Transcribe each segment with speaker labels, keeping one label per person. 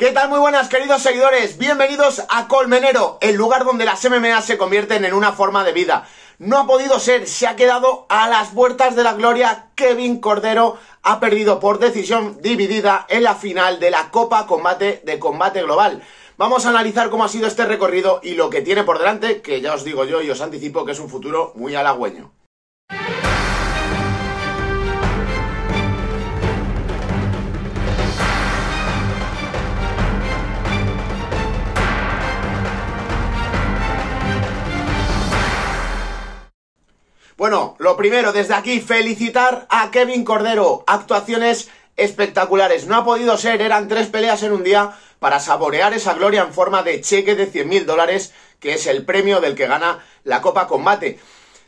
Speaker 1: ¿Qué tal? Muy buenas, queridos seguidores. Bienvenidos a Colmenero, el lugar donde las MMA se convierten en una forma de vida. No ha podido ser, se ha quedado a las puertas de la gloria. Kevin Cordero ha perdido por decisión dividida en la final de la Copa Combate de Combate Global. Vamos a analizar cómo ha sido este recorrido y lo que tiene por delante, que ya os digo yo y os anticipo que es un futuro muy halagüeño. Bueno, lo primero, desde aquí felicitar a Kevin Cordero. Actuaciones espectaculares. No ha podido ser, eran tres peleas en un día para saborear esa gloria en forma de cheque de 100.000 dólares, que es el premio del que gana la Copa Combate.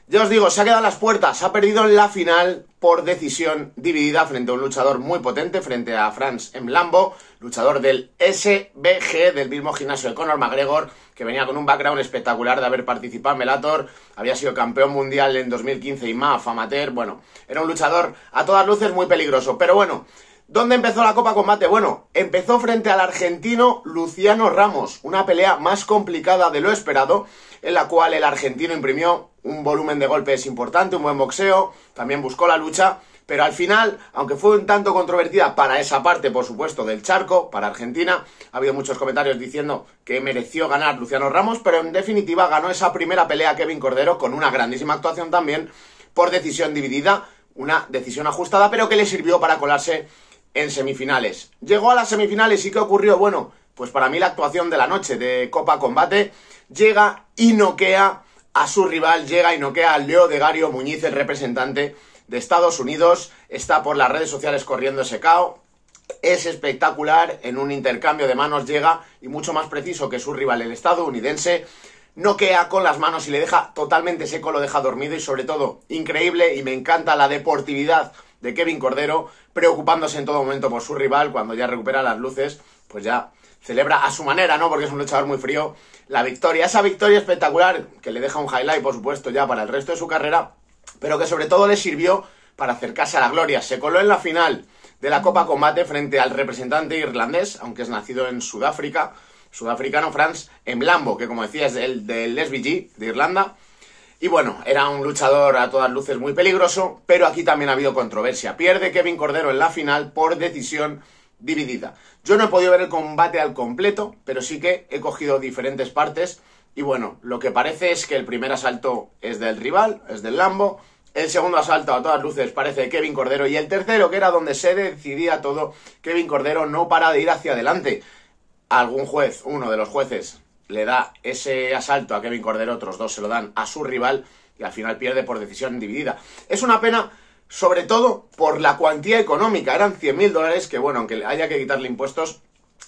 Speaker 1: Ya os digo, se ha quedado las puertas, se ha perdido en la final por decisión dividida frente a un luchador muy potente, frente a Franz Mlambo, luchador del SBG, del mismo gimnasio de Conor McGregor, que venía con un background espectacular de haber participado en Melator, había sido campeón mundial en 2015 y más, amateur, bueno, era un luchador a todas luces muy peligroso, pero bueno, ¿Dónde empezó la Copa Combate? Bueno, empezó frente al argentino Luciano Ramos, una pelea más complicada de lo esperado, en la cual el argentino imprimió un volumen de golpes importante, un buen boxeo, también buscó la lucha, pero al final, aunque fue un tanto controvertida para esa parte, por supuesto, del charco, para Argentina, ha habido muchos comentarios diciendo que mereció ganar Luciano Ramos, pero en definitiva ganó esa primera pelea Kevin Cordero con una grandísima actuación también por decisión dividida, una decisión ajustada, pero que le sirvió para colarse en semifinales. Llegó a las semifinales y ¿qué ocurrió? Bueno, pues para mí la actuación de la noche de Copa Combate llega y noquea a su rival, llega y noquea al Leo de Gario Muñiz, el representante de Estados Unidos, está por las redes sociales corriendo ese cao. Es espectacular, en un intercambio de manos llega y mucho más preciso que su rival, el estadounidense, noquea con las manos y le deja totalmente seco, lo deja dormido y sobre todo increíble y me encanta la deportividad de Kevin Cordero, preocupándose en todo momento por su rival, cuando ya recupera las luces, pues ya celebra a su manera, ¿no? Porque es un luchador muy frío, la victoria. Esa victoria espectacular, que le deja un highlight, por supuesto, ya para el resto de su carrera, pero que sobre todo le sirvió para acercarse a la gloria. Se coló en la final de la Copa Combate frente al representante irlandés, aunque es nacido en Sudáfrica, sudafricano Franz Lambo, que como decía es el del SBG de Irlanda, y bueno, era un luchador a todas luces muy peligroso, pero aquí también ha habido controversia. Pierde Kevin Cordero en la final por decisión dividida. Yo no he podido ver el combate al completo, pero sí que he cogido diferentes partes. Y bueno, lo que parece es que el primer asalto es del rival, es del Lambo. El segundo asalto a todas luces parece Kevin Cordero. Y el tercero, que era donde se decidía todo, Kevin Cordero no para de ir hacia adelante. Algún juez, uno de los jueces, le da ese asalto a Kevin Cordero, otros dos se lo dan a su rival y al final pierde por decisión dividida. Es una pena, sobre todo por la cuantía económica, eran 100.000 dólares que, bueno, aunque haya que quitarle impuestos,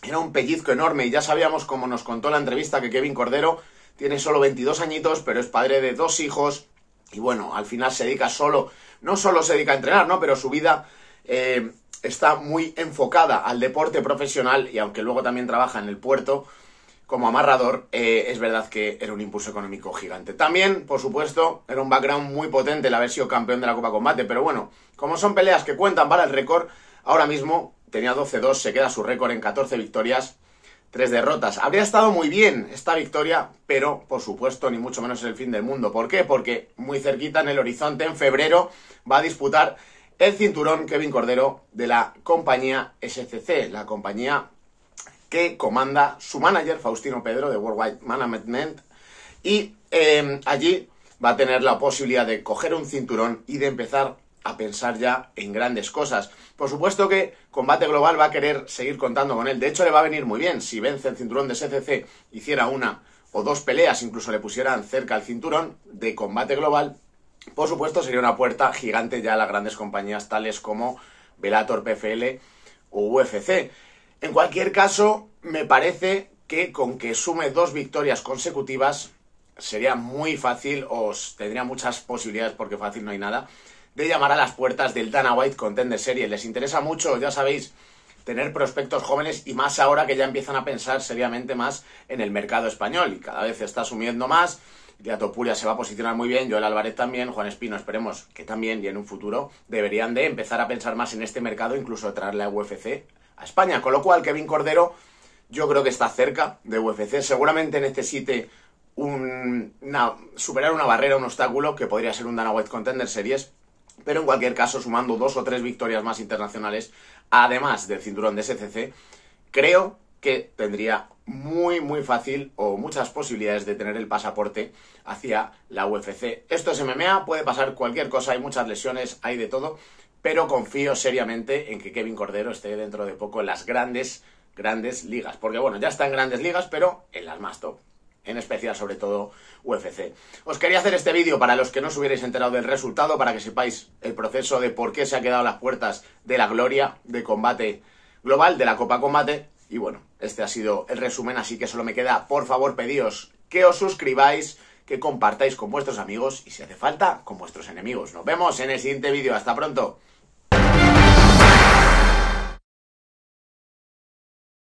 Speaker 1: era un pellizco enorme y ya sabíamos, como nos contó la entrevista, que Kevin Cordero tiene solo 22 añitos, pero es padre de dos hijos y, bueno, al final se dedica solo, no solo se dedica a entrenar, ¿no? Pero su vida... Eh, está muy enfocada al deporte profesional y aunque luego también trabaja en el puerto, como amarrador, eh, es verdad que era un impulso económico gigante. También, por supuesto, era un background muy potente el haber sido campeón de la Copa Combate, pero bueno, como son peleas que cuentan para el récord, ahora mismo tenía 12-2, se queda su récord en 14 victorias, 3 derrotas. Habría estado muy bien esta victoria, pero por supuesto, ni mucho menos el fin del mundo. ¿Por qué? Porque muy cerquita en el horizonte, en febrero, va a disputar el cinturón Kevin Cordero de la compañía SCC, la compañía que comanda su manager, Faustino Pedro, de Worldwide Management, y em, allí va a tener la posibilidad de coger un cinturón y de empezar a pensar ya en grandes cosas. Por supuesto que Combate Global va a querer seguir contando con él. De hecho, le va a venir muy bien. Si vence el cinturón de SCC, hiciera una o dos peleas, incluso le pusieran cerca el cinturón de Combate Global, por supuesto sería una puerta gigante ya a las grandes compañías tales como Velator PFL o UFC. En cualquier caso, me parece que con que sume dos victorias consecutivas sería muy fácil, o tendría muchas posibilidades, porque fácil no hay nada, de llamar a las puertas del Dana White Contender Series. Les interesa mucho, ya sabéis, tener prospectos jóvenes y más ahora que ya empiezan a pensar seriamente más en el mercado español y cada vez se está sumiendo más. Ya se va a posicionar muy bien, Joel Álvarez también, Juan Espino esperemos que también y en un futuro deberían de empezar a pensar más en este mercado, incluso traerle a UFC a España. Con lo cual, Kevin Cordero yo creo que está cerca de UFC. Seguramente necesite un, superar una barrera, un obstáculo, que podría ser un Dana White Contender Series. Pero en cualquier caso, sumando dos o tres victorias más internacionales, además del cinturón de SCC, creo que tendría muy, muy fácil o muchas posibilidades de tener el pasaporte hacia la UFC. Esto es MMA, puede pasar cualquier cosa, hay muchas lesiones, hay de todo pero confío seriamente en que Kevin Cordero esté dentro de poco en las grandes, grandes ligas. Porque bueno, ya está en grandes ligas, pero en las más top. En especial, sobre todo, UFC. Os quería hacer este vídeo para los que no os hubierais enterado del resultado, para que sepáis el proceso de por qué se ha quedado las puertas de la gloria de combate global, de la Copa Combate. Y bueno, este ha sido el resumen, así que solo me queda, por favor, pedíos que os suscribáis, que compartáis con vuestros amigos y, si hace falta, con vuestros enemigos. Nos vemos en el siguiente vídeo. Hasta pronto.